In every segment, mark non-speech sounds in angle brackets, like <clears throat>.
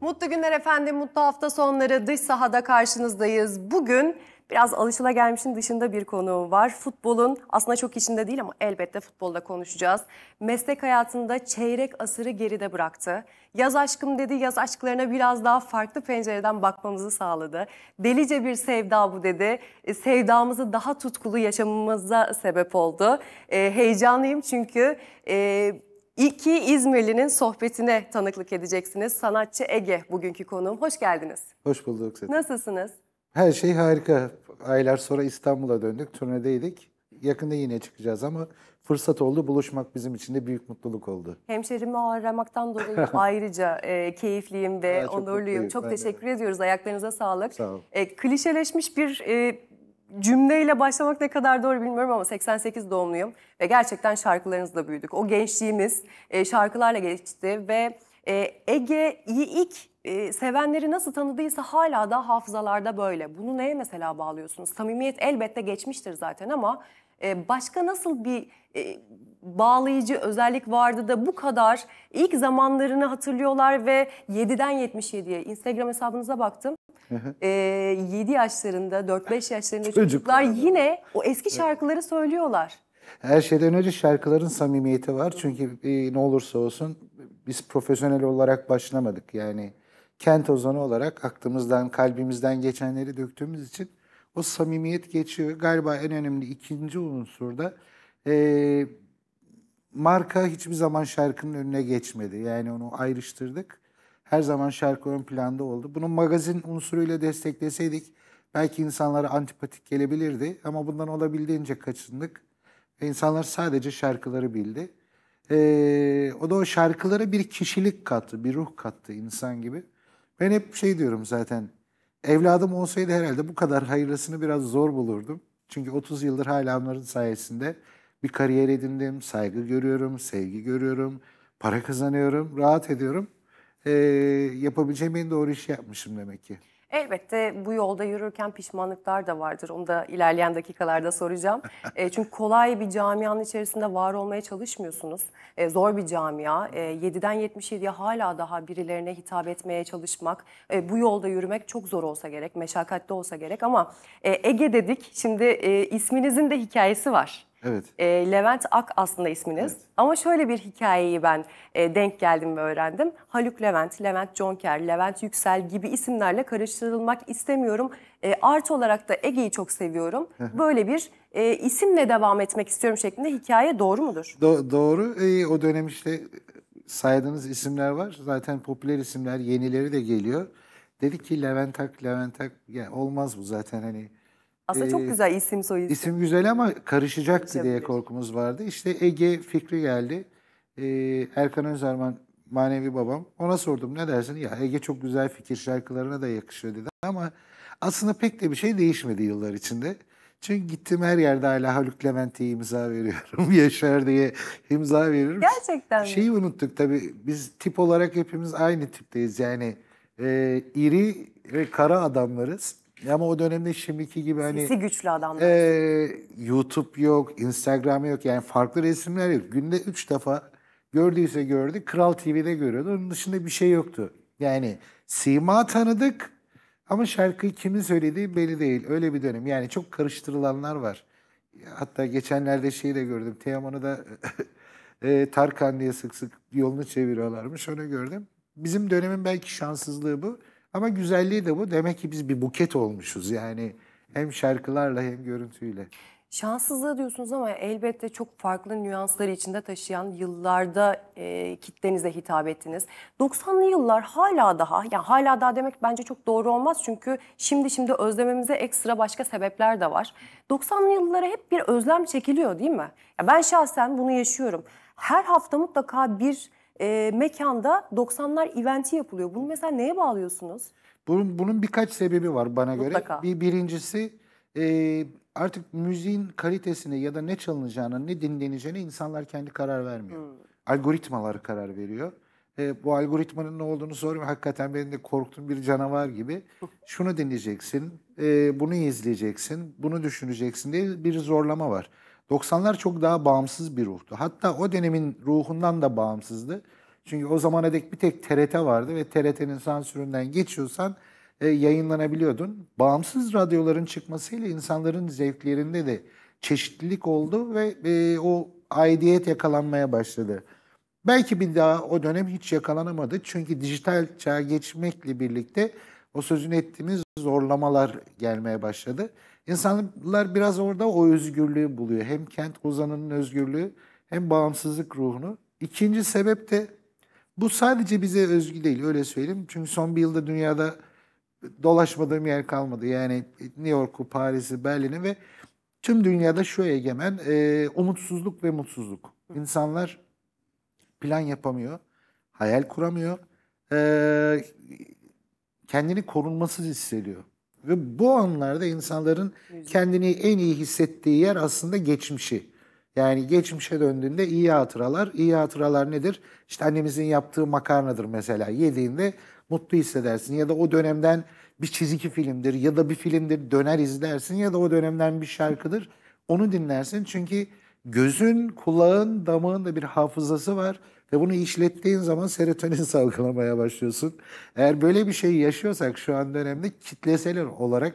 Mutlu günler efendim, mutlu hafta sonları dış sahada karşınızdayız. Bugün biraz alışılagelmişin dışında bir konu var. Futbolun aslında çok içinde değil ama elbette futbolda konuşacağız. Meslek hayatında çeyrek asırı geride bıraktı. Yaz aşkım dedi, yaz aşklarına biraz daha farklı pencereden bakmamızı sağladı. Delice bir sevda bu dedi. E, sevdamızı daha tutkulu yaşamamıza sebep oldu. E, heyecanlıyım çünkü... E, İki İzmirli'nin sohbetine tanıklık edeceksiniz. Sanatçı Ege bugünkü konuğum. Hoş geldiniz. Hoş bulduk Seda. Nasılsınız? Her şey harika. Aylar sonra İstanbul'a döndük. Turnedeydik. Yakında yine çıkacağız ama fırsat oldu. Buluşmak bizim için de büyük mutluluk oldu. Hemşerimi ağırlamaktan dolayı <laughs> ayrıca e, keyifliyim ve ben onurluyum. Çok, mutluyum. çok teşekkür ediyoruz. Ayaklarınıza sağlık. Sağ olun. E, klişeleşmiş bir e, cümleyle başlamak ne kadar doğru bilmiyorum ama 88 doğumluyum ve gerçekten şarkılarınızla büyüdük. O gençliğimiz e, şarkılarla geçti ve e, Ege'yi ilk e, sevenleri nasıl tanıdıysa hala da hafızalarda böyle. Bunu neye mesela bağlıyorsunuz? Samimiyet elbette geçmiştir zaten ama e, başka nasıl bir e, bağlayıcı özellik vardı da bu kadar ilk zamanlarını hatırlıyorlar ve 7'den 77'ye Instagram hesabınıza baktım e, ee, 7 yaşlarında, 4-5 yaşlarında çocuklar yine o eski şarkıları söylüyorlar. Her şeyden önce şarkıların samimiyeti var. Çünkü e, ne olursa olsun biz profesyonel olarak başlamadık. Yani kent ozanı olarak aklımızdan, kalbimizden geçenleri döktüğümüz için o samimiyet geçiyor. Galiba en önemli ikinci unsurda e, marka hiçbir zaman şarkının önüne geçmedi. Yani onu ayrıştırdık her zaman şarkı ön planda oldu. Bunu magazin unsuruyla destekleseydik belki insanlara antipatik gelebilirdi ama bundan olabildiğince kaçındık. ve İnsanlar sadece şarkıları bildi. Ee, o da o şarkılara bir kişilik kattı, bir ruh kattı insan gibi. Ben hep şey diyorum zaten. Evladım olsaydı herhalde bu kadar hayırlısını biraz zor bulurdum. Çünkü 30 yıldır hala onların sayesinde bir kariyer edindim, saygı görüyorum, sevgi görüyorum, para kazanıyorum, rahat ediyorum e, yapabileceğim en doğru işi yapmışım demek ki. Elbette bu yolda yürürken pişmanlıklar da vardır. Onu da ilerleyen dakikalarda soracağım. <laughs> e, çünkü kolay bir camianın içerisinde var olmaya çalışmıyorsunuz. E, zor bir camia. E, 7'den 77'ye hala daha birilerine hitap etmeye çalışmak, e, bu yolda yürümek çok zor olsa gerek, meşakkatli olsa gerek. Ama e, Ege dedik, şimdi e, isminizin de hikayesi var. Evet. E, Levent Ak aslında isminiz. Evet. Ama şöyle bir hikayeyi ben e, denk geldim ve öğrendim. Haluk Levent, Levent Jonker, Levent Yüksel gibi isimlerle karıştırılmak istemiyorum. E, art olarak da Ege'yi çok seviyorum. Böyle bir e, isimle devam etmek istiyorum şeklinde hikaye doğru mudur? Do- doğru. E, o dönem işte e, saydığınız isimler var. Zaten popüler isimler, yenileri de geliyor. Dedik ki Levent Ak, Levent Ak yani olmaz bu zaten hani aslında ee, çok güzel isim soyisim. İsim güzel ama karışacak diye korkumuz vardı. İşte Ege fikri geldi. Ee, Erkan Özerman manevi babam. Ona sordum ne dersin? Ya Ege çok güzel fikir şarkılarına da yakışıyor dedi. Ama aslında pek de bir şey değişmedi yıllar içinde. Çünkü gittim her yerde hala Haluk Levent'e imza veriyorum. <laughs> Yaşar diye imza veriyorum. Gerçekten mi? Şeyi unuttuk tabii. Biz tip olarak hepimiz aynı tipteyiz. Yani e, iri ve kara adamlarız. Ama o dönemde şimdiki gibi hani... Sesi güçlü adamlar. E, YouTube yok, Instagram yok. Yani farklı resimler yok. Günde üç defa gördüyse gördü. Kral TV'de görüyordu. Onun dışında bir şey yoktu. Yani sima tanıdık ama şarkıyı kimin söylediği belli değil. Öyle bir dönem. Yani çok karıştırılanlar var. Hatta geçenlerde şeyi de gördüm. Teoman'ı da <laughs> e, Tarkan diye sık sık yolunu çeviriyorlarmış. Onu gördüm. Bizim dönemin belki şanssızlığı bu. Ama güzelliği de bu. Demek ki biz bir buket olmuşuz yani hem şarkılarla hem görüntüyle. Şanssızlığı diyorsunuz ama elbette çok farklı nüansları içinde taşıyan yıllarda e, kitlenize hitap ettiniz. 90'lı yıllar hala daha, yani hala daha demek bence çok doğru olmaz çünkü şimdi şimdi özlememize ekstra başka sebepler de var. 90'lı yıllara hep bir özlem çekiliyor değil mi? Ya ben şahsen bunu yaşıyorum. Her hafta mutlaka bir e, mekanda 90'lar eventi yapılıyor. Bunu mesela neye bağlıyorsunuz? Bunun, bunun birkaç sebebi var bana Mutlaka. göre. Bir birincisi e, artık müziğin kalitesine ya da ne çalınacağına, ne dinleneceğine insanlar kendi karar vermiyor. Hmm. Algoritmalar karar veriyor. E, bu algoritmanın ne olduğunu soruyorum. Hakikaten benim de korktuğum bir canavar gibi. <laughs> Şunu dinleyeceksin, e, bunu izleyeceksin, bunu düşüneceksin diye bir zorlama var. 90'lar çok daha bağımsız bir ruhtu. Hatta o dönemin ruhundan da bağımsızdı. Çünkü o zamana dek bir tek TRT vardı ve TRT'nin sansüründen geçiyorsan e, yayınlanabiliyordun. Bağımsız radyoların çıkmasıyla insanların zevklerinde de çeşitlilik oldu ve e, o aidiyet yakalanmaya başladı. Belki bir daha o dönem hiç yakalanamadı. Çünkü dijital çağa geçmekle birlikte o sözünü ettiğimiz zorlamalar gelmeye başladı. İnsanlar biraz orada o özgürlüğü buluyor. Hem kent ozanının özgürlüğü hem bağımsızlık ruhunu. İkinci sebep de bu sadece bize özgü değil öyle söyleyeyim. Çünkü son bir yılda dünyada dolaşmadığım yer kalmadı. Yani New York'u, Paris'i, Berlin'i ve tüm dünyada şu egemen e, umutsuzluk ve mutsuzluk. İnsanlar plan yapamıyor, hayal kuramıyor, e, kendini korunmasız hissediyor. Ve bu anlarda insanların kendini en iyi hissettiği yer aslında geçmişi. Yani geçmişe döndüğünde iyi hatıralar. İyi hatıralar nedir? İşte annemizin yaptığı makarnadır mesela. Yediğinde mutlu hissedersin ya da o dönemden bir çizgi filmdir ya da bir filmdir döner izlersin ya da o dönemden bir şarkıdır. Onu dinlersin çünkü gözün, kulağın, damağın da bir hafızası var ve bunu işlettiğin zaman serotonin <laughs> salgılamaya başlıyorsun. Eğer böyle bir şey yaşıyorsak şu an dönemde kitlesel olarak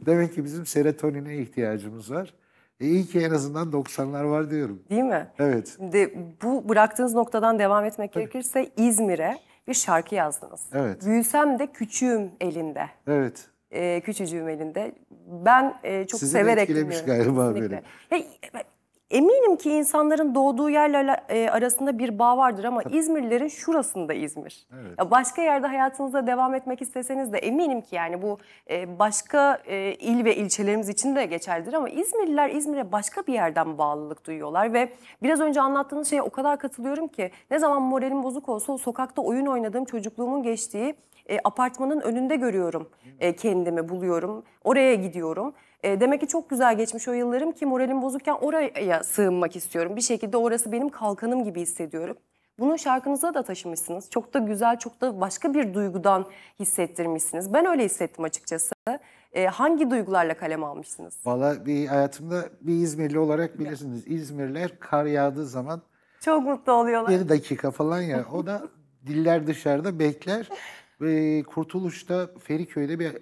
demek ki bizim serotonine ihtiyacımız var. E iyi ki en azından 90'lar var diyorum. Değil mi? Evet. Şimdi bu bıraktığınız noktadan devam etmek Tabii. gerekirse İzmir'e bir şarkı yazdınız. Evet. Büyüsem de küçüğüm elinde. Evet. Ee, küçücüğüm elinde. Ben e, çok Sizi severek dinliyorum. Sizi etkilemiş galiba böyle. Eminim ki insanların doğduğu yerle e, arasında bir bağ vardır ama Tabii. İzmirlilerin şurasında İzmir. Evet. Ya başka yerde hayatınıza devam etmek isteseniz de eminim ki yani bu e, başka e, il ve ilçelerimiz için de geçerlidir ama İzmirliler İzmir'e başka bir yerden bağlılık duyuyorlar ve biraz önce anlattığınız şeye o kadar katılıyorum ki ne zaman moralim bozuk olsa o sokakta oyun oynadığım çocukluğumun geçtiği apartmanın önünde görüyorum kendimi buluyorum oraya gidiyorum. E, demek ki çok güzel geçmiş o yıllarım ki moralim bozukken oraya sığınmak istiyorum. Bir şekilde orası benim kalkanım gibi hissediyorum. Bunu şarkınıza da taşımışsınız. Çok da güzel, çok da başka bir duygudan hissettirmişsiniz. Ben öyle hissettim açıkçası. E, hangi duygularla kalem almışsınız? Valla bir hayatımda bir İzmirli olarak bilirsiniz. İzmirliler kar yağdığı zaman çok mutlu oluyorlar. Bir dakika falan ya. O da <laughs> diller dışarıda bekler. Ve Kurtuluş'ta Feriköy'de bir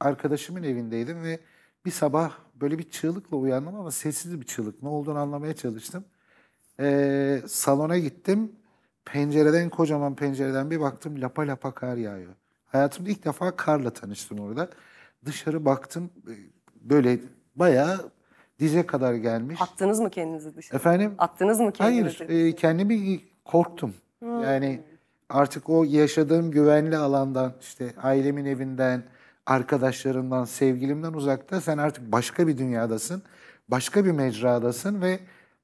arkadaşımın evindeydim ve bir sabah böyle bir çığlıkla uyandım ama sessiz bir çığlık. Ne olduğunu anlamaya çalıştım. Ee, salona gittim. Pencereden kocaman pencereden bir baktım lapa lapa kar yağıyor. Hayatımda ilk defa karla tanıştım orada. Dışarı baktım böyle bayağı dize kadar gelmiş. Attınız mı kendinizi dışarı? Efendim? Attınız mı kendinizi? Hayır, e, kendimi korktum. Hmm. Yani artık o yaşadığım güvenli alandan işte ailemin evinden Arkadaşlarından, sevgilimden uzakta sen artık başka bir dünyadasın, başka bir mecradasın ve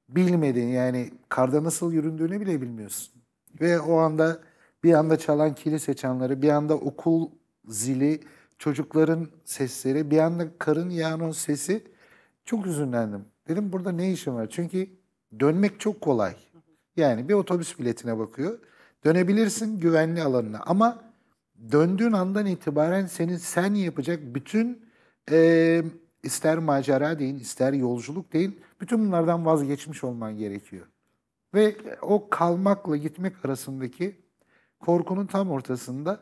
bilmediğin yani karda nasıl yüründüğünü bile bilmiyorsun. Ve o anda bir anda çalan kilise çanları, bir anda okul zili, çocukların sesleri, bir anda karın yağının sesi çok üzünlendim. Dedim burada ne işim var? Çünkü dönmek çok kolay. Yani bir otobüs biletine bakıyor. Dönebilirsin güvenli alanına ama döndüğün andan itibaren senin sen yapacak bütün e, ister macera deyin, ister yolculuk deyin, bütün bunlardan vazgeçmiş olman gerekiyor. Ve o kalmakla gitmek arasındaki korkunun tam ortasında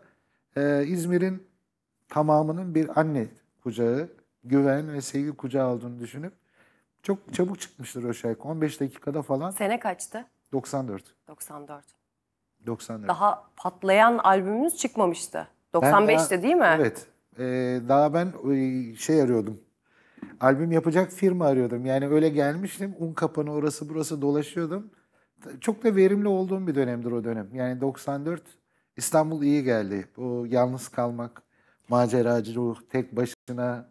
e, İzmir'in tamamının bir anne kucağı, güven ve sevgi kucağı olduğunu düşünüp çok çabuk çıkmıştır o şarkı. 15 dakikada falan. Sene kaçtı? 94. 94. 94. Daha patlayan albümümüz çıkmamıştı. 95'te e, değil mi? Evet. Ee, daha ben e, şey arıyordum. Albüm yapacak firma arıyordum. Yani öyle gelmiştim. Un kapanı orası burası dolaşıyordum. Çok da verimli olduğum bir dönemdir o dönem. Yani 94 İstanbul iyi geldi. O yalnız kalmak, maceracı ruh, tek başına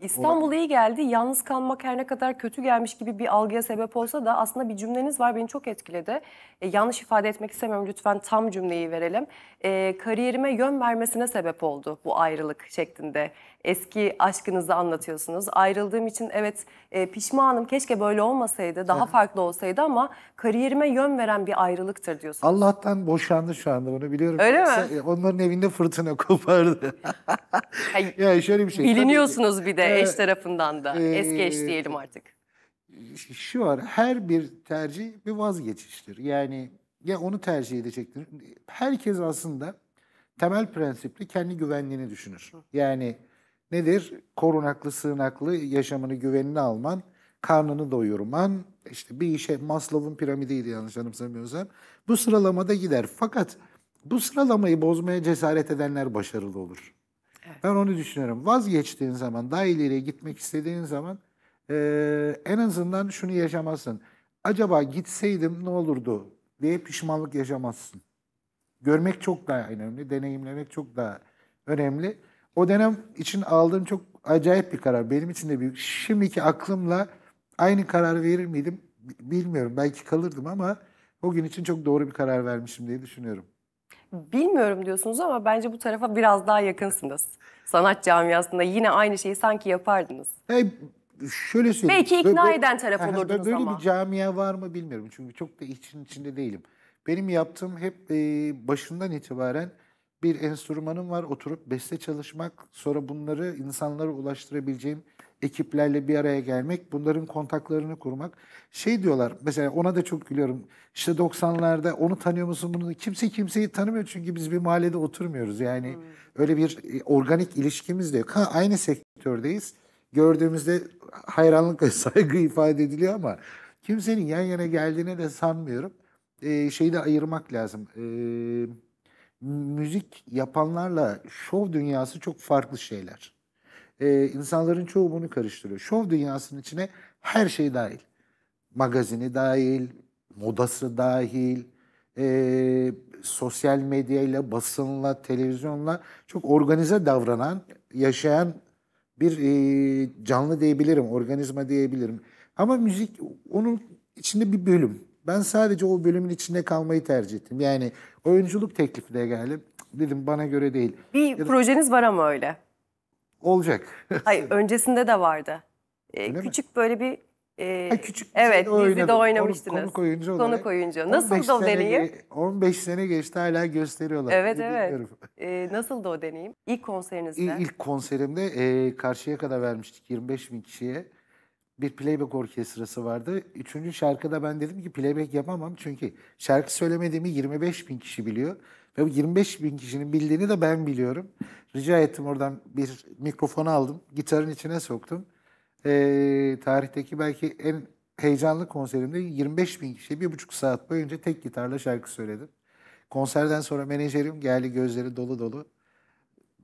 İstanbul iyi geldi. Yalnız kalmak her ne kadar kötü gelmiş gibi bir algıya sebep olsa da aslında bir cümleniz var beni çok etkiledi. E, yanlış ifade etmek istemiyorum lütfen tam cümleyi verelim. E, kariyerime yön vermesine sebep oldu bu ayrılık şeklinde eski aşkınızı anlatıyorsunuz. Ayrıldığım için evet e, pişmanım keşke böyle olmasaydı daha evet. farklı olsaydı ama kariyerime yön veren bir ayrılıktır diyorsunuz. Allah'tan boşandı şu anda bunu biliyorum. Öyle mi? E, onların evinde fırtına kopardı. <laughs> yani şöyle bir şey. Biliniyorsunuz bir de eş tarafından da e, ee, eski eş diyelim artık. Şu var her bir tercih bir vazgeçiştir. Yani ya onu tercih edecektir. Herkes aslında temel prensipli kendi güvenliğini düşünür. Yani nedir? Korunaklı, sığınaklı yaşamını güvenini alman, karnını doyurman, işte bir işe Maslow'un piramidiydi yanlış anımsamıyorsam. Bu sıralamada gider. Fakat bu sıralamayı bozmaya cesaret edenler başarılı olur. Evet. Ben onu düşünüyorum. Vazgeçtiğin zaman, daha ileriye gitmek istediğin zaman e, en azından şunu yaşamazsın. Acaba gitseydim ne olurdu diye pişmanlık yaşamazsın. Görmek çok daha önemli, deneyimlemek çok daha önemli o dönem için aldığım çok acayip bir karar. Benim için de büyük. Şimdiki aklımla aynı karar verir miydim bilmiyorum. Belki kalırdım ama o gün için çok doğru bir karar vermişim diye düşünüyorum. Bilmiyorum diyorsunuz ama bence bu tarafa biraz daha yakınsınız. Sanat camiasında yine aynı şeyi sanki yapardınız. E, şöyle söyleyeyim. Belki ikna böyle, eden taraf olurdunuz böyle ama. Böyle bir camia var mı bilmiyorum. Çünkü çok da için içinde değilim. Benim yaptığım hep e, başından itibaren bir enstrümanım var oturup beste çalışmak, sonra bunları insanlara ulaştırabileceğim ekiplerle bir araya gelmek, bunların kontaklarını kurmak. Şey diyorlar, mesela ona da çok gülüyorum. işte 90'larda onu tanıyor musun bunu? Kimse kimseyi tanımıyor çünkü biz bir mahallede oturmuyoruz. Yani hmm. öyle bir e, organik ilişkimiz de yok. Ha aynı sektördeyiz. Gördüğümüzde hayranlık ve <laughs> saygı ifade ediliyor ama kimsenin yan yana geldiğine de sanmıyorum. Ee, şeyi de ayırmak lazım. Ee, müzik yapanlarla şov dünyası çok farklı şeyler. Ee, insanların çoğu bunu karıştırıyor. Şov dünyasının içine her şey dahil. Magazini dahil, modası dahil, e, sosyal medyayla, basınla, televizyonla çok organize davranan, yaşayan bir e, canlı diyebilirim, organizma diyebilirim. Ama müzik onun içinde bir bölüm ben sadece o bölümün içinde kalmayı tercih ettim. Yani oyunculuk teklifi de geldi. Dedim bana göre değil. Bir da, projeniz var ama öyle. Olacak. <laughs> Hayır öncesinde de vardı. Ee, küçük mi? böyle bir... E, ha, küçük evet dizide oynamıştınız. Konuk oyuncu olarak. Konuk oyuncu. Nasıldı o deneyim? 15 sene geçti hala gösteriyorlar. Evet ne evet. Bilmiyorum. E, ee, nasıldı o deneyim? İlk konserinizde? İlk, konserimde e, karşıya kadar vermiştik 25 bin kişiye bir playback orkestrası vardı. Üçüncü şarkıda ben dedim ki playback yapamam çünkü şarkı söylemediğimi 25 bin kişi biliyor. Ve bu 25 bin kişinin bildiğini de ben biliyorum. Rica ettim oradan bir mikrofon aldım. Gitarın içine soktum. Ee, tarihteki belki en heyecanlı konserimde 25 bin kişi bir buçuk saat boyunca tek gitarla şarkı söyledim. Konserden sonra menajerim geldi gözleri dolu dolu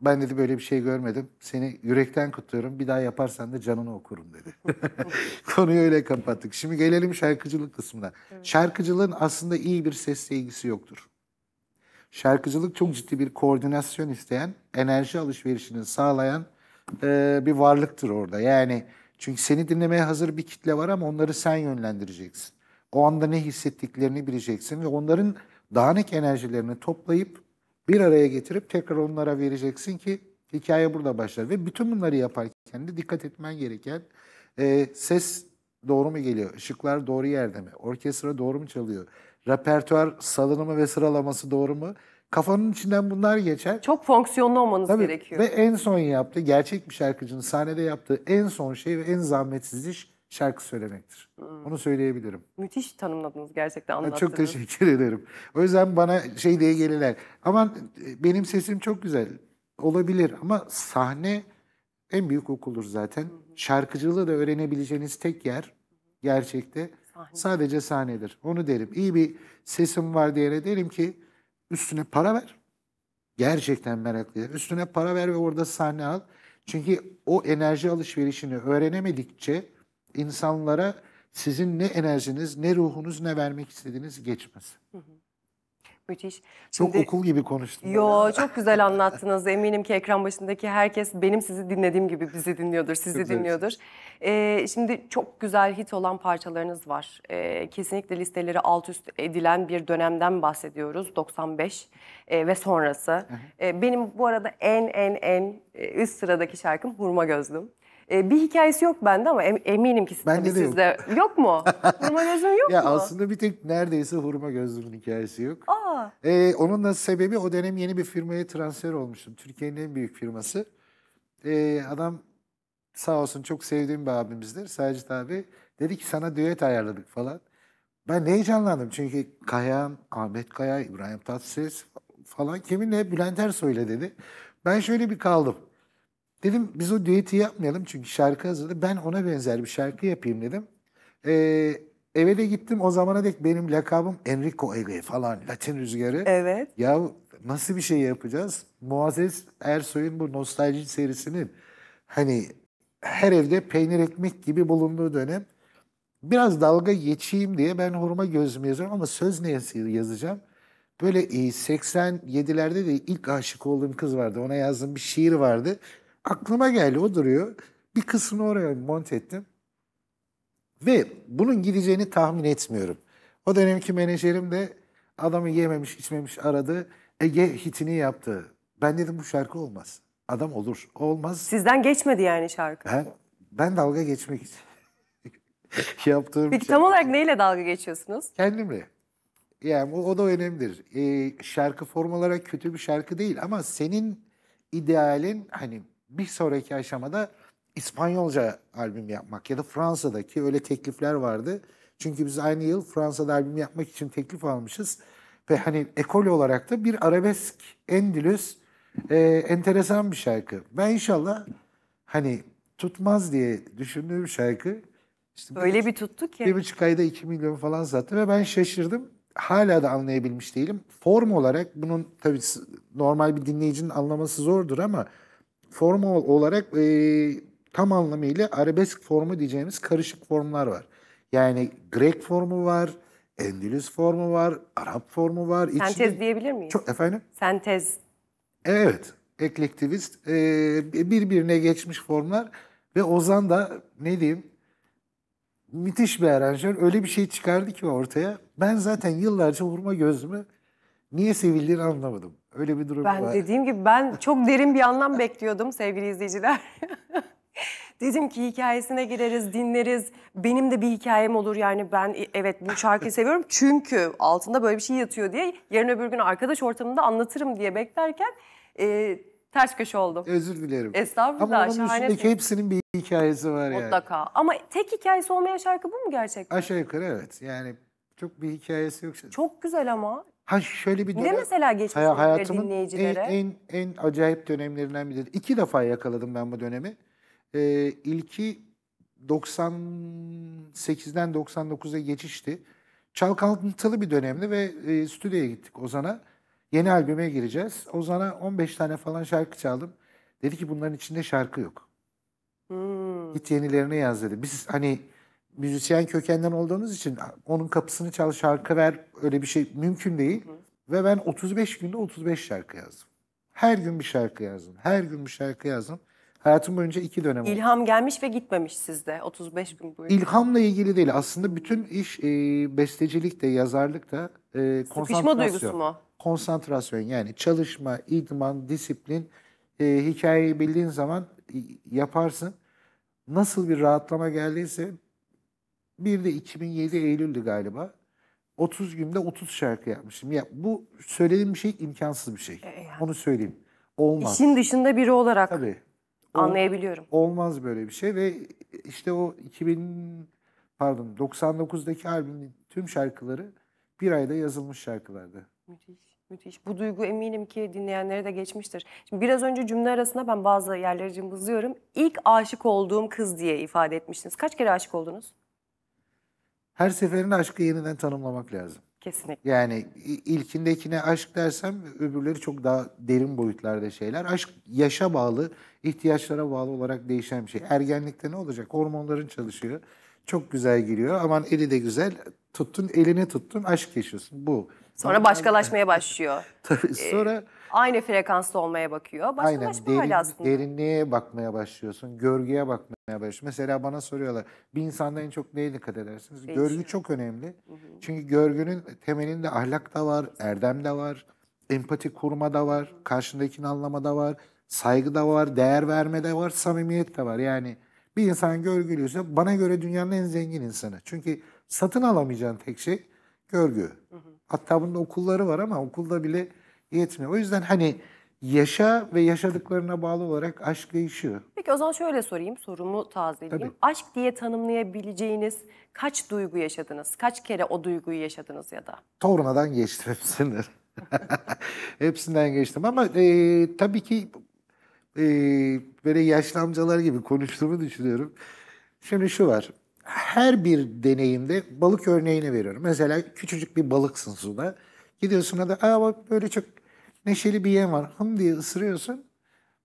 ben dedi böyle bir şey görmedim. Seni yürekten kutluyorum. Bir daha yaparsan da canını okurum dedi. <laughs> Konuyu öyle kapattık. Şimdi gelelim şarkıcılık kısmına. Evet. Şarkıcılığın aslında iyi bir sesle ilgisi yoktur. Şarkıcılık çok ciddi bir koordinasyon isteyen, enerji alışverişini sağlayan e, bir varlıktır orada. Yani çünkü seni dinlemeye hazır bir kitle var ama onları sen yönlendireceksin. O anda ne hissettiklerini bileceksin ve onların dağınık enerjilerini toplayıp bir araya getirip tekrar onlara vereceksin ki hikaye burada başlar. Ve bütün bunları yaparken de dikkat etmen gereken e, ses doğru mu geliyor, ışıklar doğru yerde mi, orkestra doğru mu çalıyor, repertuar salınımı ve sıralaması doğru mu? Kafanın içinden bunlar geçer. Çok fonksiyonlu olmanız Tabii. gerekiyor. Ve en son yaptığı, gerçek bir şarkıcının sahnede yaptığı en son şey ve en zahmetsiz iş şarkı söylemektir. Hmm. Onu söyleyebilirim. Müthiş tanımladınız gerçekten anlattınız. Çok teşekkür ederim. O yüzden bana şey diye gelirler. Aman e, benim sesim çok güzel olabilir ama sahne en büyük okuldur zaten. Şarkıcılığı da öğrenebileceğiniz tek yer gerçekte Sahne. sadece sahnedir. Onu derim. İyi bir sesim var diyene derim ki üstüne para ver. Gerçekten meraklıyım. Üstüne para ver ve orada sahne al. Çünkü o enerji alışverişini öğrenemedikçe insanlara sizin ne enerjiniz, ne ruhunuz, ne vermek istediğiniz geçmez. Müthiş. Şimdi, çok okul gibi konuştum. Yo ben. çok güzel anlattınız. Eminim ki ekran başındaki herkes benim sizi dinlediğim gibi bizi dinliyordur, sizi çok dinliyordur. Ee, şimdi çok güzel hit olan parçalarınız var. Ee, kesinlikle listeleri alt üst edilen bir dönemden bahsediyoruz. 95 e, ee, ve sonrası. Ee, benim bu arada en en en e, üst sıradaki şarkım Hurma Gözlüm. E, bir hikayesi yok bende ama em, eminim ki sizde. Bende de hani sizde. yok. Yok mu? hurma <laughs> gözlüğün yok ya mu? Aslında bir tek neredeyse hurma gözlüğün hikayesi yok. Aa. E, onun da sebebi o dönem yeni bir firmaya transfer olmuştum. Türkiye'nin en büyük firması. E, adam sağ olsun çok sevdiğim bir abimizdir Sacit abi. Dedi ki sana düet ayarladık falan. Ben ne heyecanlandım çünkü Kayan, Ahmet Kaya, İbrahim Tatlıses falan kiminle Bülent Ersoy dedi. Ben şöyle bir kaldım. Dedim biz o düeti yapmayalım çünkü şarkı hazırdı. Ben ona benzer bir şarkı yapayım dedim. Ee, eve de gittim o zamana dek benim lakabım Enrico Ege falan Latin Rüzgarı. Evet. Ya nasıl bir şey yapacağız? Muazzez Ersoy'un bu nostalji serisinin hani her evde peynir ekmek gibi bulunduğu dönem. Biraz dalga geçeyim diye ben hurma gözümü yazıyorum ama söz ne yazacağım? Böyle 87'lerde e, de ilk aşık olduğum kız vardı. Ona yazdığım bir şiir vardı. Aklıma geldi o duruyor. Bir kısmını oraya monte ettim. Ve bunun gideceğini tahmin etmiyorum. O dönemki menajerim de adamı yememiş içmemiş aradı. Ege hitini yaptı. Ben dedim bu şarkı olmaz. Adam olur. Olmaz. Sizden geçmedi yani şarkı. Ben, ben dalga geçmek için <laughs> yaptığım Peki şey. tam olarak neyle dalga geçiyorsunuz? Kendimle. Yani o, o da önemlidir. Ee, şarkı form olarak kötü bir şarkı değil ama senin idealin hani bir sonraki aşamada İspanyolca albüm yapmak ya da Fransa'daki öyle teklifler vardı. Çünkü biz aynı yıl Fransa'da albüm yapmak için teklif almışız. Ve hani ekol olarak da bir arabesk, endülüs, e, enteresan bir şarkı. Ben inşallah hani tutmaz diye düşündüğüm şarkı işte öyle bir, bir tuttu ki. Bir buçuk ayda iki milyon falan sattı ve ben şaşırdım. Hala da anlayabilmiş değilim. Form olarak bunun tabii normal bir dinleyicinin anlaması zordur ama formal olarak e, tam anlamıyla arabesk formu diyeceğimiz karışık formlar var. Yani Grek formu var, Endülüs formu var, Arap formu var. Sentez İçinde... diyebilir miyiz? Çok efendim. Sentez. Evet, eklektivist e, birbirine geçmiş formlar ve Ozan da ne diyeyim müthiş bir aranjör. Öyle bir şey çıkardı ki ortaya. Ben zaten yıllarca vurma gözümü niye sevildiğini anlamadım. Öyle bir durum ben var. Ben dediğim gibi ben çok derin bir anlam bekliyordum sevgili izleyiciler. <laughs> Dedim ki hikayesine gireriz, dinleriz. Benim de bir hikayem olur yani ben evet bu şarkıyı seviyorum. Çünkü altında böyle bir şey yatıyor diye yarın öbür gün arkadaş ortamında anlatırım diye beklerken e, ters köşe oldum. Özür dilerim. Estağfurullah. Ama onun üstündeki hepsinin bir hikayesi var yani. Mutlaka. Ama tek hikayesi olmayan şarkı bu mu gerçekten? Aşağı yukarı evet. Yani çok bir hikayesi yok. Çok güzel ama. Ha şöyle bir dönem. Ne mesela geçmiş hay- hayatımın dinleyicilere? En, en, en acayip dönemlerinden biri. İki defa yakaladım ben bu dönemi. Ee, ilki 98'den 99'a geçişti. Çalkantılı bir dönemdi ve e, stüdyoya gittik Ozan'a. Yeni albüme gireceğiz. Ozan'a 15 tane falan şarkı çaldım. Dedi ki bunların içinde şarkı yok. Hmm. Git yenilerini yaz dedi. Biz hani müzisyen kökenden olduğunuz için onun kapısını çal şarkı ver öyle bir şey mümkün değil. Ve ben 35 günde 35 şarkı yazdım. Her gün bir şarkı yazdım. Her gün bir şarkı yazdım. Hayatım boyunca iki dönem oldu. İlham gelmiş ve gitmemiş sizde 35 gün boyunca. İlhamla ilgili değil. Aslında bütün iş e, bestecilik de yazarlık da e, konsantrasyon. Sıkışma duygusu mu? Konsantrasyon yani çalışma, idman, disiplin. E, hikayeyi bildiğin zaman e, yaparsın. Nasıl bir rahatlama geldiyse bir de 2007 Eylül'dü galiba. 30 günde 30 şarkı yapmışım. Ya bu söylediğim bir şey imkansız bir şey. E, yani. Onu söyleyeyim. Olmaz. İşin dışında biri olarak Tabii. Ol, anlayabiliyorum. Olmaz böyle bir şey ve işte o 2000 pardon 99'daki albümün tüm şarkıları bir ayda yazılmış şarkılardı. Müthiş. Müthiş. Bu duygu eminim ki dinleyenlere de geçmiştir. Şimdi biraz önce cümle arasında ben bazı yerleri cımbızlıyorum. İlk aşık olduğum kız diye ifade etmiştiniz. Kaç kere aşık oldunuz? her seferinde aşkı yeniden tanımlamak lazım. Kesinlikle. Yani ilkindekine aşk dersem öbürleri çok daha derin boyutlarda şeyler. Aşk yaşa bağlı, ihtiyaçlara bağlı olarak değişen bir şey. Ergenlikte ne olacak? Hormonların çalışıyor. Çok güzel giriyor. Aman eli de güzel. Tuttun, elini tuttun, aşk yaşıyorsun. Bu. Sonra başkalaşmaya başlıyor. <laughs> Tabii ee, sonra... Ee, aynı frekansta olmaya bakıyor. Başkalaşma Aynen, derin, aslında. Derinliğe bakmaya başlıyorsun, görgüye bakmaya başlıyorsun. Mesela bana soruyorlar, bir insanda en çok neye dikkat edersiniz? Değişim. Görgü çok önemli. Hı hı. Çünkü görgünün temelinde ahlak da var, erdem de var, empati kurma da var, karşındakini anlama da var, saygı da var, değer verme de var, samimiyet de var. Yani bir insan görgülüyse bana göre dünyanın en zengin insanı. Çünkü satın alamayacağın tek şey görgü. Hı hı. Hatta bunun okulları var ama okulda bile yetmiyor. O yüzden hani yaşa ve yaşadıklarına bağlı olarak aşk değişiyor. Peki o zaman şöyle sorayım, sorumu tazeleyeyim. Tabii. Aşk diye tanımlayabileceğiniz kaç duygu yaşadınız? Kaç kere o duyguyu yaşadınız ya da? Tornadan geçtim hepsini. <laughs> Hepsinden geçtim ama e, tabii ki e, böyle yaşlı amcalar gibi konuştuğumu düşünüyorum. Şimdi şu var, her bir deneyimde balık örneğini veriyorum. Mesela küçücük bir balıksın suda. Gidiyorsun da aa bak böyle çok neşeli bir yem var. Hım diye ısırıyorsun.